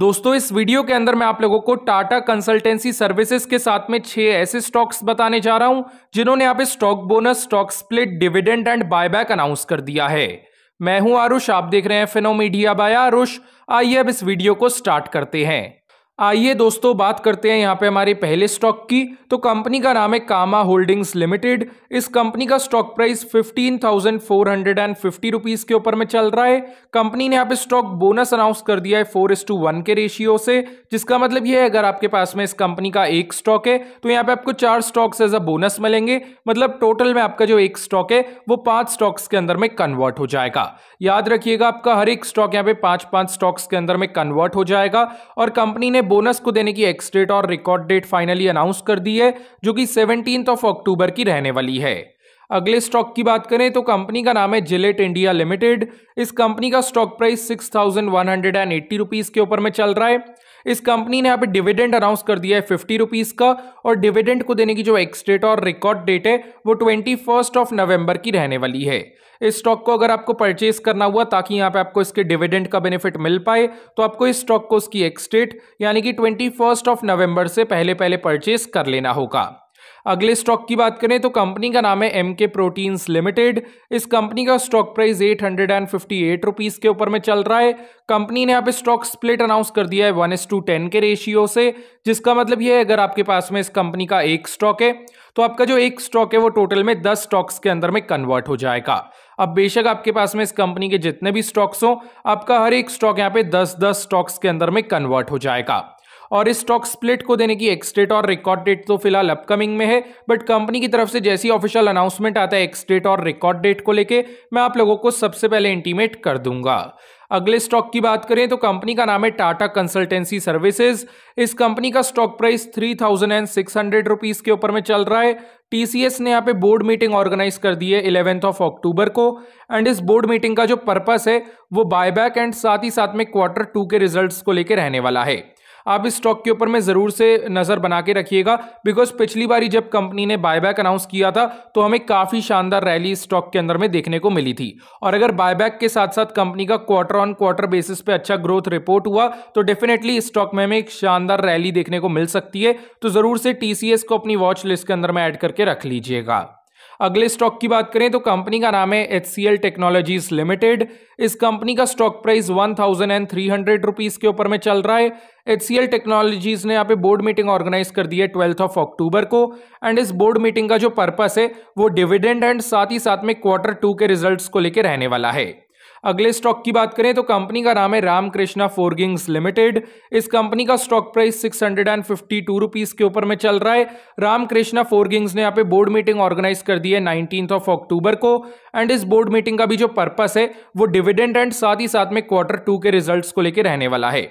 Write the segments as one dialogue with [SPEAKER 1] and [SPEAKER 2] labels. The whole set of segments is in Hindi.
[SPEAKER 1] दोस्तों इस वीडियो के अंदर मैं आप लोगों को टाटा कंसल्टेंसी सर्विसेज के साथ में छह ऐसे स्टॉक्स बताने जा रहा हूं जिन्होंने यहाँ पे stock bonus stock split dividend and buyback announce कर दिया है मैं हूं आरुष आप देख रहे हैं फिनो मीडिया बाय आरुष आइए अब इस वीडियो को स्टार्ट करते हैं आइए दोस्तों बात करते हैं यहाँ पे हमारे पहले स्टॉक की तो कंपनी का नाम है कामा होल्डिंग्स लिमिटेड इस कंपनी का stock price fifteen thousand four hundred and fifty rupees के ऊपर में चल रहा है कंपनी ने यहाँ पे स्टॉक बोनस अनाउंस कर दिया है फोर इस टू वन के रेशियो से जिसका मतलब ये है अगर आपके पास में इस कंपनी का एक स्टॉक है तो यहाँ पे आपको चार स्टॉक्स एज अ बोनस मिलेंगे मतलब टोटल में आपका जो एक स्टॉक है वो पांच स्टॉक्स के अंदर में कन्वर्ट हो जाएगा याद रखिएगा आपका हर एक स्टॉक यहाँ पे पांच पांच स्टॉक्स के अंदर में कन्वर्ट हो जाएगा और कंपनी ने बोनस को देने की एक्स डेट और रिकॉर्ड डेट फाइनली अनाउंस कर दी है जो कि सेवनटीन ऑफ अक्टूबर की रहने वाली है अगले स्टॉक की बात करें तो कंपनी का नाम है जिलेट इंडिया लिमिटेड इस कंपनी का stock price six thousand one hundred and eighty rupees के ऊपर में चल रहा है इस कंपनी ने यहाँ पे डिविडेंड अनाउंस कर दिया है फिफ्टी रुपीज़ का और डिविडेंड को देने की जो एक्सडेट और रिकॉर्ड डेट है वो ट्वेंटी फर्स्ट ऑफ नवंबर की रहने वाली है इस स्टॉक को अगर आपको परचेज करना हुआ ताकि यहाँ पे आपको इसके डिविडेंड का बेनिफिट मिल पाए तो आपको इस स्टॉक को उसकी एक्सडेट यानी कि ट्वेंटी फर्स्ट ऑफ नवंबर से पहले पहले परचेज कर लेना होगा अगले स्टॉक की बात करें तो कंपनी का नाम है एम के प्रोटीन्स लिमिटेड इस कंपनी का stock price eight hundred and fifty eight rupees के ऊपर में चल रहा है कंपनी ने यहाँ पे स्टॉक स्प्लिट अनाउंस कर दिया है वन एस टू टेन के रेशियो से जिसका मतलब ये है अगर आपके पास में इस कंपनी का एक स्टॉक है तो आपका जो एक स्टॉक है वो टोटल में दस स्टॉक्स के अंदर में कन्वर्ट हो जाएगा अब बेशक आपके पास में इस कंपनी के जितने भी स्टॉक्स हों आपका हर एक स्टॉक यहाँ पे दस दस स्टॉक्स के अंदर में कन्वर्ट हो जाएगा और इस स्टॉक स्प्लिट को देने की एक्सडेट और रिकॉर्ड डेट तो फिलहाल अपकमिंग में है बट कंपनी की तरफ से जैसी ऑफिशियल अनाउंसमेंट आता है एक्सडेट और रिकॉर्ड डेट को लेके मैं आप लोगों को सबसे पहले इंटीमेट कर दूंगा अगले स्टॉक की बात करें तो कंपनी का नाम है टाटा कंसल्टेंसी सर्विसेज इस कंपनी का stock price three thousand and six hundred rupees के ऊपर में चल रहा है टीसीएस ने यहाँ पे बोर्ड मीटिंग ऑर्गेनाइज कर दी है इलेवेंथ ऑफ अक्टूबर को एंड इस बोर्ड मीटिंग का जो पर्पस है वो बायबैक एंड साथ ही साथ में क्वार्टर टू के रिजल्ट्स को लेकर रहने वाला है आप इस स्टॉक के ऊपर में ज़रूर से नज़र बना के रखिएगा बिकॉज पिछली बारी जब कंपनी ने बायबैक अनाउंस किया था तो हमें काफ़ी शानदार रैली इस स्टॉक के अंदर में देखने को मिली थी और अगर बायबैक के साथ साथ कंपनी का क्वार्टर ऑन क्वार्टर बेसिस पे अच्छा ग्रोथ रिपोर्ट हुआ तो डेफिनेटली इस स्टॉक में हमें एक शानदार रैली देखने को मिल सकती है तो ज़रूर से टीसीएस को अपनी वॉच लिस्ट के अंदर में ऐड करके रख लीजिएगा अगले स्टॉक की बात करें तो कंपनी का नाम है H C L technologies limited इस कंपनी का stock price one thousand and three hundred rupees के ऊपर में चल रहा है एच सी एल टेक्नोलॉजीज ने यहाँ पे बोर्ड मीटिंग ऑर्गेनाइज कर दी है ट्वेल्थ ऑफ अक्टूबर को एंड इस बोर्ड मीटिंग का जो पर्पस है वो डिविडेंड एंड साथ ही साथ में क्वार्टर टू के रिजल्ट को लेकर रहने वाला है अगले स्टॉक की बात करें तो कंपनी का नाम है रामकृष्णा फोरगिंग्स लिमिटेड इस कंपनी का stock price six hundred and fifty two rupees के ऊपर में चल रहा है रामकृष्णा फोरगिंग्स ने यहाँ पे बोर्ड मीटिंग ऑर्गेनाइज कर दी है नाइनटीन ऑफ अक्टूबर को एंड इस बोर्ड मीटिंग का भी जो पर्पस है वो डिविडेंड एंड साथ ही साथ में क्वार्टर टू के रिजल्ट को लेकर रहने वाला है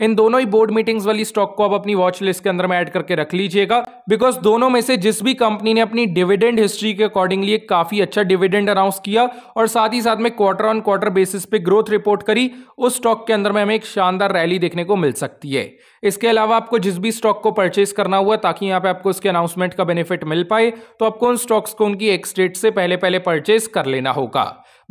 [SPEAKER 1] इन दोनों ही बोर्ड मीटिंग्स वाली स्टॉक को आप अपनी वॉच लिस्ट के अंदर में ऐड करके रख लीजिएगा बिकॉज दोनों में से जिस भी कंपनी ने अपनी डिविडेंड हिस्ट्री के अकॉर्डिंगली एक काफी अच्छा डिविडेंड अनाउंस किया और साथ ही साथ में क्वार्टर ऑन क्वार्टर बेसिस पे ग्रोथ रिपोर्ट करी उस स्टॉक के अंदर में हमें एक शानदार रैली देखने को मिल सकती है इसके अलावा आपको जिस भी स्टॉक को परचेस करना हुआ ताकि यहाँ पे आपको इसके अनाउंसमेंट का बेनिफिट मिल पाए तो आपको उन स्टॉक्स को उनकी एक्स से पहले पहले परचेस कर लेना होगा